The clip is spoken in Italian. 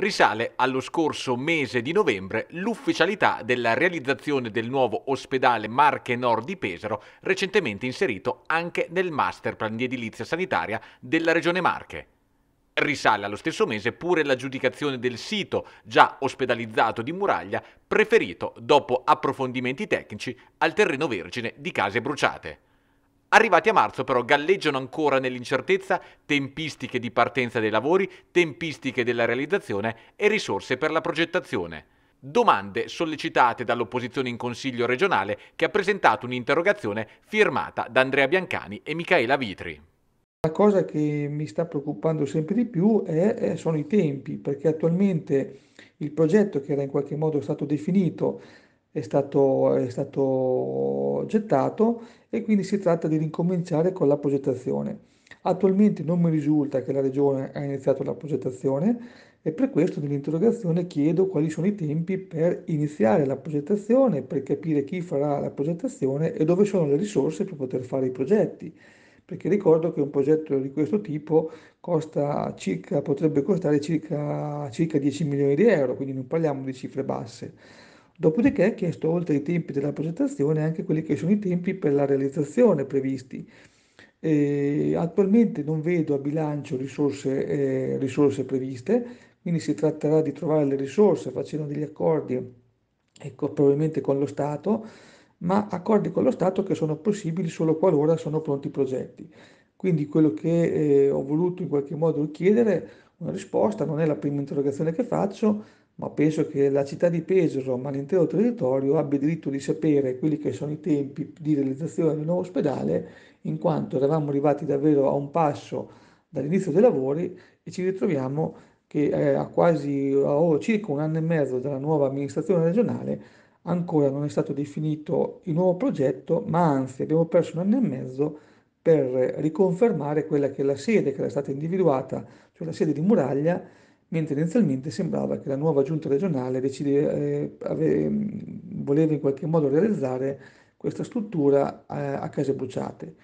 Risale allo scorso mese di novembre l'ufficialità della realizzazione del nuovo ospedale Marche Nord di Pesaro, recentemente inserito anche nel masterplan di edilizia sanitaria della Regione Marche. Risale allo stesso mese pure l'aggiudicazione del sito già ospedalizzato di Muraglia, preferito, dopo approfondimenti tecnici, al terreno vergine di case bruciate. Arrivati a marzo però galleggiano ancora nell'incertezza tempistiche di partenza dei lavori, tempistiche della realizzazione e risorse per la progettazione. Domande sollecitate dall'opposizione in Consiglio regionale che ha presentato un'interrogazione firmata da Andrea Biancani e Michaela Vitri. La cosa che mi sta preoccupando sempre di più è, sono i tempi, perché attualmente il progetto che era in qualche modo stato definito è stato, è stato gettato e quindi si tratta di ricominciare con la progettazione. Attualmente non mi risulta che la Regione ha iniziato la progettazione e per questo nell'interrogazione chiedo quali sono i tempi per iniziare la progettazione, per capire chi farà la progettazione e dove sono le risorse per poter fare i progetti. Perché ricordo che un progetto di questo tipo circa, potrebbe costare circa, circa 10 milioni di euro, quindi non parliamo di cifre basse. Dopodiché ha chiesto, oltre ai tempi della progettazione, anche quelli che sono i tempi per la realizzazione previsti. Eh, attualmente non vedo a bilancio risorse, eh, risorse, previste, quindi si tratterà di trovare le risorse facendo degli accordi, ecco, probabilmente con lo Stato, ma accordi con lo Stato che sono possibili solo qualora sono pronti i progetti. Quindi quello che eh, ho voluto in qualche modo chiedere, una risposta, non è la prima interrogazione che faccio, ma penso che la città di Pesaro, ma l'intero territorio, abbia diritto di sapere quelli che sono i tempi di realizzazione del nuovo ospedale, in quanto eravamo arrivati davvero a un passo dall'inizio dei lavori e ci ritroviamo che eh, a quasi a oh, circa un anno e mezzo dalla nuova amministrazione regionale ancora non è stato definito il nuovo progetto, ma anzi abbiamo perso un anno e mezzo per riconfermare quella che è la sede che era stata individuata, cioè la sede di Muraglia, mentre inizialmente sembrava che la nuova giunta regionale decide, eh, ave, mm, voleva in qualche modo realizzare questa struttura eh, a case bruciate,